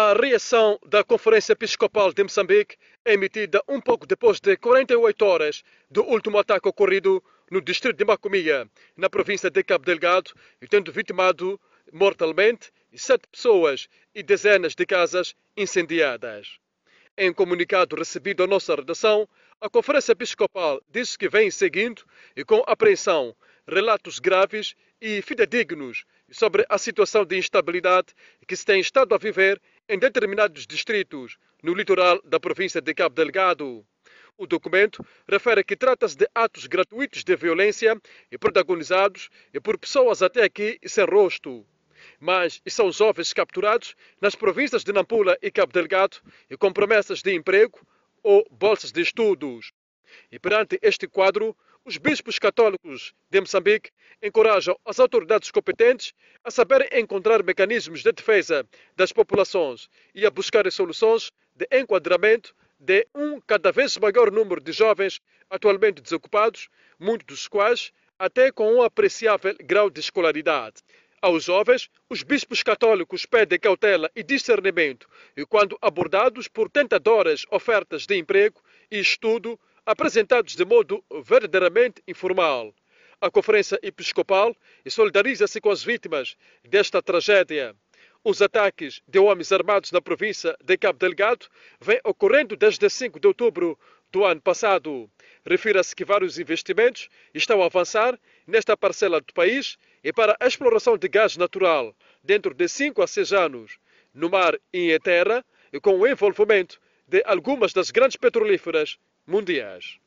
A reação da Conferência Episcopal de Moçambique é emitida um pouco depois de 48 horas do último ataque ocorrido no distrito de Macomia, na província de Cabo Delgado, e tendo vitimado mortalmente sete pessoas e dezenas de casas incendiadas. Em comunicado recebido à nossa redação, a Conferência Episcopal disse que vem seguindo e com apreensão relatos graves e fidedignos sobre a situação de instabilidade que se tem estado a viver em determinados distritos no litoral da província de Cabo Delgado. O documento refere que trata-se de atos gratuitos de violência e protagonizados por pessoas até aqui sem rosto. Mas são jovens capturados nas províncias de Nampula e Cabo Delgado e com promessas de emprego ou bolsas de estudos. E perante este quadro, os bispos católicos de Moçambique encorajam as autoridades competentes a saberem encontrar mecanismos de defesa das populações e a buscarem soluções de enquadramento de um cada vez maior número de jovens atualmente desocupados, muitos dos quais até com um apreciável grau de escolaridade. Aos jovens, os bispos católicos pedem cautela e discernimento e, quando abordados por tentadoras ofertas de emprego e estudo, apresentados de modo verdadeiramente informal. A Conferência Episcopal solidariza-se com as vítimas desta tragédia. Os ataques de homens armados na província de Cabo Delgado vêm ocorrendo desde 5 de outubro do ano passado. Refira-se que vários investimentos estão a avançar nesta parcela do país e para a exploração de gás natural dentro de 5 a 6 anos, no mar e em terra, e com o envolvimento de algumas das grandes petrolíferas mundiais.